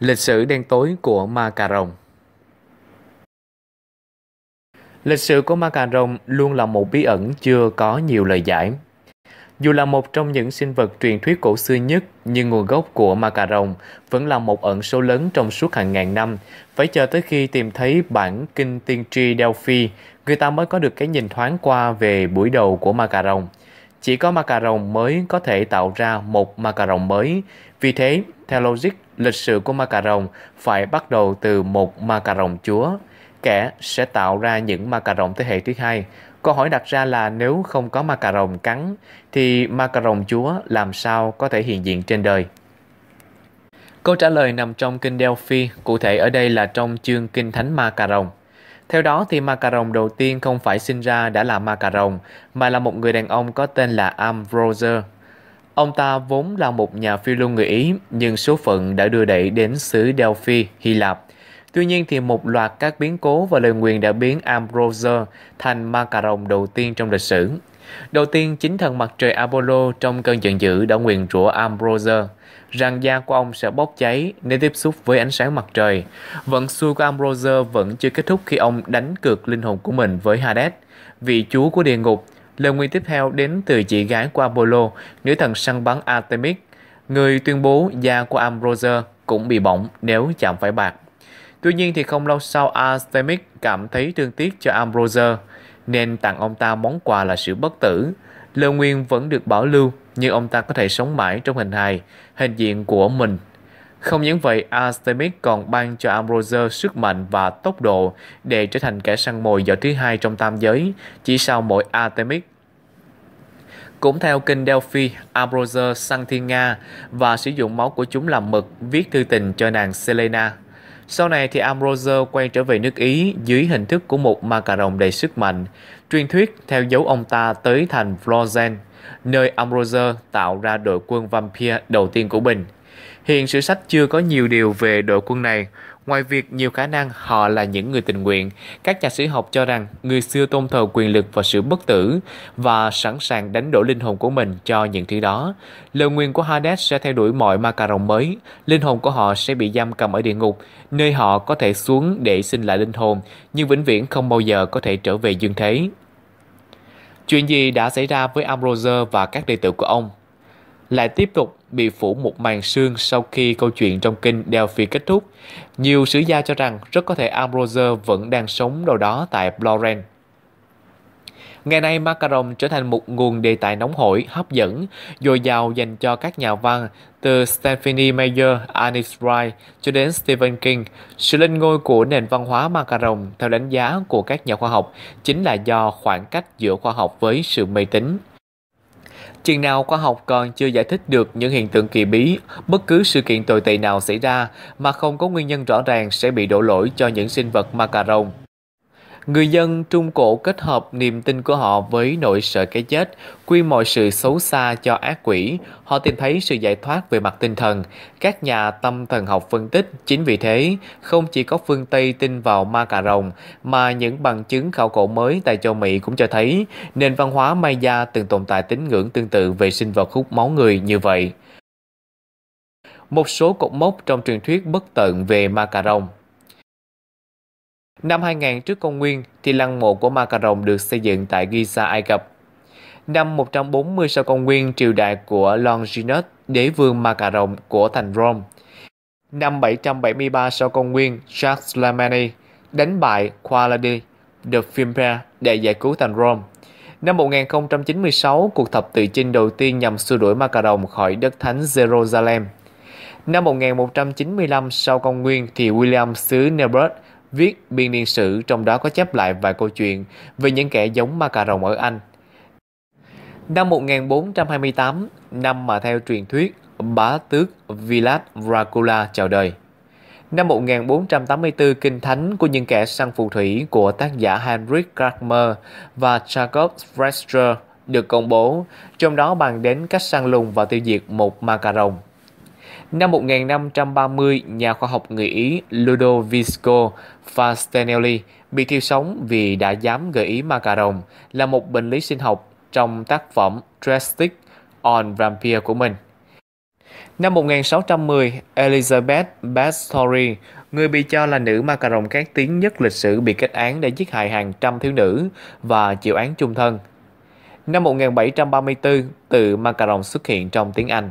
Lịch sử đen tối của ma cà rồng Lịch sử của ma cà rồng luôn là một bí ẩn chưa có nhiều lời giải. Dù là một trong những sinh vật truyền thuyết cổ xưa nhất, nhưng nguồn gốc của ma cà rồng vẫn là một ẩn số lớn trong suốt hàng ngàn năm. Phải chờ tới khi tìm thấy bản kinh tiên tri Delphi, người ta mới có được cái nhìn thoáng qua về buổi đầu của ma cà rồng. Chỉ có macaron mới có thể tạo ra một macaron mới. Vì thế, theo logic, lịch sử của macaron phải bắt đầu từ một macaron chúa. Kẻ sẽ tạo ra những macaron thế hệ thứ hai. Câu hỏi đặt ra là nếu không có macaron cắn, thì macaron chúa làm sao có thể hiện diện trên đời? Câu trả lời nằm trong kinh Delphi, cụ thể ở đây là trong chương Kinh Thánh Ma Cà Rồng. Theo đó thì ma đầu tiên không phải sinh ra đã là ma mà là một người đàn ông có tên là Ambrose. Ông ta vốn là một nhà phiêu lưu người Ý, nhưng số phận đã đưa đẩy đến xứ Delphi, Hy Lạp. Tuy nhiên thì một loạt các biến cố và lời nguyền đã biến Ambrose thành ma đầu tiên trong lịch sử. Đầu tiên, chính thần mặt trời Apollo trong cơn giận dữ đã nguyền rủa Ambrose rằng da của ông sẽ bốc cháy nếu tiếp xúc với ánh sáng mặt trời. Vận xui của Ambrose vẫn chưa kết thúc khi ông đánh cược linh hồn của mình với Hades, vị chúa của địa ngục. Lời nguyên tiếp theo đến từ chị gái của Apollo, nữ thần săn bắn Artemis, người tuyên bố da của Ambrose cũng bị bỏng nếu chạm phải bạc. Tuy nhiên thì không lâu sau Artemis cảm thấy thương tiếc cho Ambrose nên tặng ông ta món quà là sự bất tử. Lê Nguyên vẫn được bảo lưu nhưng ông ta có thể sống mãi trong hình hài, hình diện của mình. Không những vậy, Artemis còn ban cho Ambrose sức mạnh và tốc độ để trở thành kẻ săn mồi giỏi thứ hai trong tam giới, chỉ sau mỗi Artemis. Cũng theo kinh Delphi, Ambrose săn thiên Nga và sử dụng máu của chúng làm mực viết thư tình cho nàng Selena. Sau này thì Ambrosio quay trở về nước Ý dưới hình thức của một ma cà rồng đầy sức mạnh, truyền thuyết theo dấu ông ta tới thành Florence, nơi Ambrosio tạo ra đội quân Vampire đầu tiên của mình. Hiện sử sách chưa có nhiều điều về đội quân này, Ngoài việc nhiều khả năng họ là những người tình nguyện, các nhà sử học cho rằng người xưa tôn thờ quyền lực và sự bất tử và sẵn sàng đánh đổi linh hồn của mình cho những thứ đó. Lời nguyền của Hades sẽ theo đuổi mọi ma cà rồng mới. Linh hồn của họ sẽ bị giam cầm ở địa ngục, nơi họ có thể xuống để xin lại linh hồn, nhưng vĩnh viễn không bao giờ có thể trở về dương thế. Chuyện gì đã xảy ra với Ambrose và các đệ tử của ông? Lại tiếp tục bị phủ một màn sương sau khi câu chuyện trong kinh Delphi kết thúc. Nhiều sử gia cho rằng rất có thể Ambrose vẫn đang sống đâu đó tại Florence. Ngày nay, Macaron trở thành một nguồn đề tài nóng hổi, hấp dẫn, dồi dào dành cho các nhà văn từ Stephanie Meyer, Anis Wright cho đến Stephen King. Sự lên ngôi của nền văn hóa Macaron, theo đánh giá của các nhà khoa học, chính là do khoảng cách giữa khoa học với sự mê tín. Chừng nào khoa học còn chưa giải thích được những hiện tượng kỳ bí, bất cứ sự kiện tồi tệ nào xảy ra mà không có nguyên nhân rõ ràng sẽ bị đổ lỗi cho những sinh vật macaron. Người dân Trung Cổ kết hợp niềm tin của họ với nỗi sợ cái chết, quy mọi sự xấu xa cho ác quỷ. Họ tìm thấy sự giải thoát về mặt tinh thần. Các nhà tâm thần học phân tích, chính vì thế, không chỉ có phương Tây tin vào ma cà rồng, mà những bằng chứng khảo cổ mới tại châu Mỹ cũng cho thấy nền văn hóa Maya từng tồn tại tín ngưỡng tương tự về sinh vật hút máu người như vậy. Một số cột mốc trong truyền thuyết bất tận về ma cà rồng Năm 2000 trước công nguyên thì lăng mộ của Ma Cà Rồng được xây dựng tại Giza, Ai Cập. Năm 140 sau công nguyên, triều đại của Longinus, đế vương Ma Cà Rồng của thành Rome. Năm 773 sau công nguyên, Jacques Lamani đánh bại Qualadi de Fimpre để giải cứu thành Rome. Năm 1096, cuộc thập tự chinh đầu tiên nhằm xua đuổi Ma Cà Rồng khỏi đất thánh Jerusalem. Năm 1195 sau công nguyên thì William xứ Nebert viết biên niên sử trong đó có chép lại vài câu chuyện về những kẻ giống ma cà rồng ở Anh. Năm 1428, năm mà theo truyền thuyết, bá tước Vlad Dracula chào đời. Năm 1484, kinh thánh của những kẻ săn phù thủy của tác giả Heinrich Kramer và Jacob Frester được công bố, trong đó bàn đến cách săn lùng và tiêu diệt một ma cà rồng. Năm 1530, nhà khoa học người Ý Ludovico Fastenelli bị thiêu sống vì đã dám gợi ý macaron là một bệnh lý sinh học trong tác phẩm Drastic on Vampire của mình. Năm 1610, Elizabeth Bathory, người bị cho là nữ ma cà rồng khét tiếng nhất lịch sử bị kết án để giết hại hàng trăm thiếu nữ và chịu án chung thân. Năm 1734, từ ma xuất hiện trong tiếng Anh.